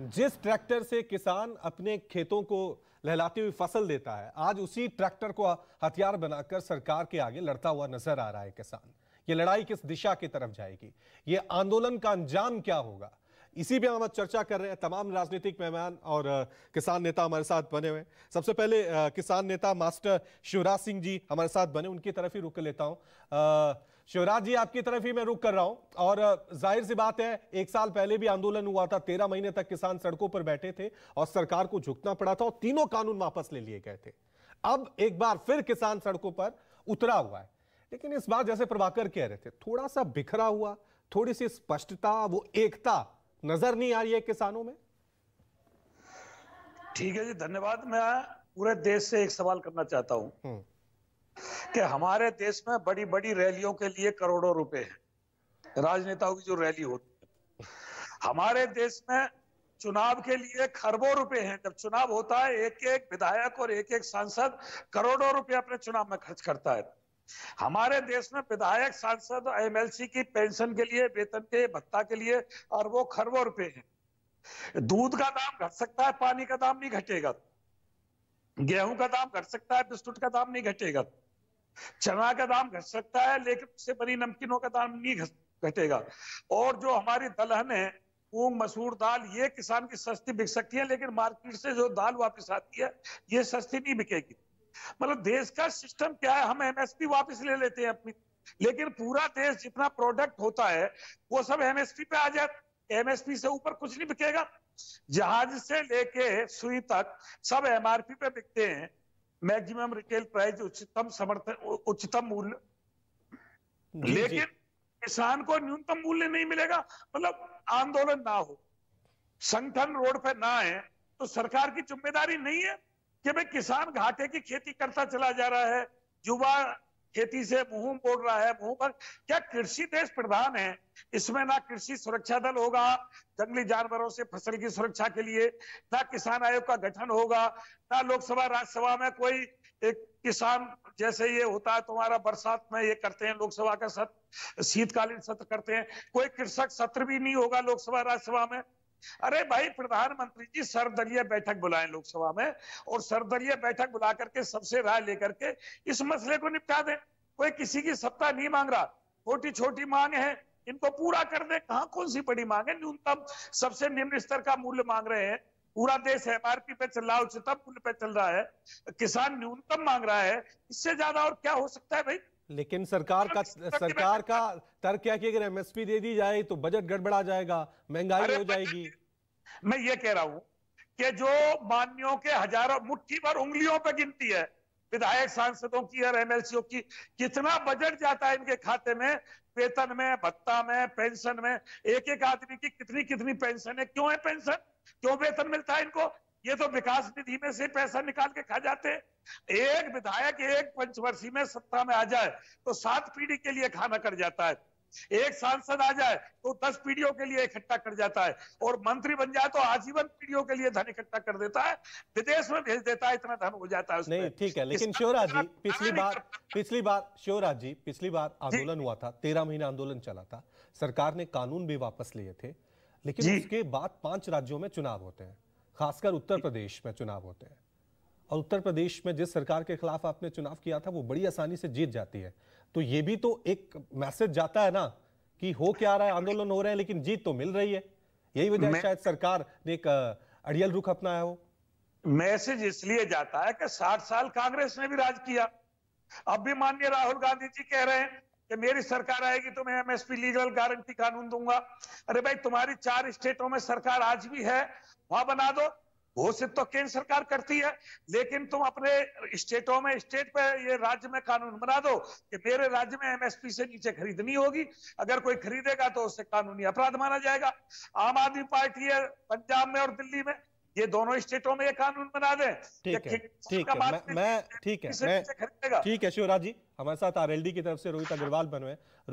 जिस ट्रैक्टर से किसान अपने खेतों को लहलाती हुई फसल देता है आज उसी ट्रैक्टर को हथियार बनाकर सरकार के आगे लड़ता हुआ नजर आ रहा है किसान ये लड़ाई किस दिशा की तरफ जाएगी ये आंदोलन का अंजाम क्या होगा इसी पे हम आज चर्चा कर रहे हैं तमाम राजनीतिक मेहमान और किसान नेता हमारे साथ बने हुए सबसे पहले किसान नेता मास्टर शिवराज सिंह जी हमारे साथ बने उनकी तरफ ही रुक लेता हूँ शिवराज जी आपकी तरफ ही मैं रुक कर रहा हूं और जाहिर सी बात है एक साल पहले भी आंदोलन हुआ था तेरह महीने तक किसान सड़कों पर बैठे थे और सरकार को झुकना पड़ा था और तीनों कानून वापस ले लिए गए थे अब एक बार फिर किसान सड़कों पर उतरा हुआ है लेकिन इस बार जैसे प्रभाकर कह रहे थे थोड़ा सा बिखरा हुआ थोड़ी सी स्पष्टता वो एकता नजर नहीं आ रही है किसानों में ठीक है जी धन्यवाद मैं पूरे देश से एक सवाल करना चाहता हूं हम्म। कि हमारे देश में बड़ी बड़ी रैलियों के लिए करोड़ों रुपए हैं राजनेताओं की जो रैली होती है हमारे देश में चुनाव के लिए खरबों रुपए हैं जब चुनाव होता है एक एक विधायक और एक एक सांसद करोड़ों रुपए अपने चुनाव में खर्च करता है हमारे देश में विधायक सांसद एमएलसी की पेंशन के लिए वेतन के भत्ता के लिए और वो खरबों रुपए हैं दूध का दाम घट सकता है पानी का दाम नहीं घटेगा गेहूं का दाम घट सकता है बिस्कुट का दाम नहीं घटेगा चना का दाम घट सकता है लेकिन उससे बनी नमकीनों का दाम नहीं घटेगा और जो हमारी दलहन है मूंग मसूर दाल ये किसान की सस्ती बिक सकती है लेकिन मार्केट से जो दाल वापस आती है ये सस्ती नहीं बिकेगी मतलब देश का सिस्टम क्या है हम एमएसपी वापस ले लेते हैं अपनी लेकिन पूरा देश जितना प्रोडक्ट होता है वो सब एमएसपी पे आ जाए एमएसपी से ऊपर कुछ नहीं बिकेगा जहाज से लेके सुई तक सब एमआरपी पे बिकते हैं मैक्सिमम रिटेल प्राइस उच्चतम समर्थन उच्चतम मूल्य लेकिन किसान को न्यूनतम मूल्य नहीं मिलेगा मतलब आंदोलन ना हो संगठन रोड पे ना आए तो सरकार की जिम्मेदारी नहीं है कि भाई किसान घाटे की खेती करता चला जा रहा है युवा खेती से मुंह बोल रहा है मुंह पर क्या कृषि देश प्रधान है इसमें ना कृषि सुरक्षा दल होगा जंगली जानवरों से फसल की सुरक्षा के लिए ना किसान आयोग का गठन होगा ना लोकसभा राज्यसभा में कोई एक किसान जैसे ये होता है तुम्हारा बरसात में ये करते हैं लोकसभा का सत्र शीतकालीन सत्र करते हैं कोई कृषक सत्र भी नहीं होगा लोकसभा राज्यसभा में अरे भाई प्रधानमंत्री जी सर्वदलीय बैठक बुलाएं लोकसभा में और सर्वदलीय बैठक बुला करके सबसे राय लेकर के इस मसले को निपटा दें कोई किसी की सत्ता नहीं मांग रहा छोटी छोटी मांग है इनको पूरा कर दे कहा कौन सी बड़ी मांग है न्यूनतम सबसे निम्न स्तर का मूल्य मांग रहे हैं पूरा देश एमआरपी पे चल रहा है उच्चतम मूल्य पे चल रहा है किसान न्यूनतम मांग रहा है इससे ज्यादा और क्या हो सकता है भाई लेकिन सरकार का सरकार का तर्क क्या कि अगर एमएसपी दे दी जाए तो बजट गड़बड़ा जाएगा महंगाई हो जाएगी मैं ये कह रहा हूं कि जो माननीयों के हजारों मुट्ठी भर उंगलियों पर गिनती है विधायक सांसदों की और एमएलसीओ की कितना बजट जाता है इनके खाते में वेतन में भत्ता में पेंशन में एक एक आदमी की कितनी कितनी पेंशन है क्यों है पेंशन क्यों वेतन मिलता है इनको ये तो विकास निधि में से पैसा निकाल के खा जाते एक विधायक एक पंचवर्षीय में सत्ता में आ जाए तो सात पीढ़ी के लिए खाना कर जाता है एक सांसद आ जाए तो दस पीढ़ियों के लिए इकट्ठा कर जाता है और मंत्री बन जाए तो आजीवन पीढ़ियों के लिए धन इकट्ठा कर देता है विदेश में भेज देता है इतना धन हो जाता है नहीं ठीक है लेकिन शिवराज जी मतलब पिछली बार पिछली बार शिवराज जी पिछली बार आंदोलन हुआ था तेरह महीने आंदोलन चला था सरकार ने कानून भी वापस लिए थे लेकिन उसके बाद पांच राज्यों में चुनाव होते हैं खासकर उत्तर प्रदेश में चुनाव होते हैं और उत्तर प्रदेश में जिस सरकार के खिलाफ आपने चुनाव किया था वो बड़ी आसानी से जीत जाती है तो ये भी तो एक मैसेज जाता है ना कि हो क्या रहा है आंदोलन हो रहे हैं लेकिन जीत तो मिल रही है यही वजह शायद सरकार ने एक अड़ियल रुख अपनाया हो मैसेज इसलिए जाता है कि साठ साल कांग्रेस ने भी राज किया अब भी माननीय राहुल गांधी जी कह रहे हैं कि मेरी सरकार आएगी तो मैं एमएसपी लीगल गारंटी कानून दूंगा अरे भाई तुम्हारी चार स्टेटों में सरकार आज भी है वहां बना दो घोषित तो केंद्र सरकार करती है लेकिन तुम अपने स्टेटों में स्टेट पे ये राज्य में कानून बना दो कि मेरे राज्य में एमएसपी से नीचे खरीदनी होगी अगर कोई खरीदेगा तो उसे कानूनी अपराध माना जाएगा आम आदमी पार्टी है पंजाब में और दिल्ली में ये दोनों स्टेटों में ये कानून बना दें ठीक है ठीक है मैं, ठीक है ठीक है शिवराज जी हमारे साथ आरएलडी की तरफ से रोहित अग्रवाल बनवे